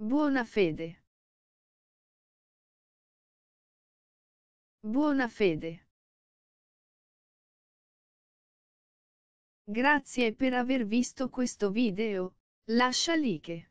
Buona fede. Buona fede. Grazie per aver visto questo video, lascia like.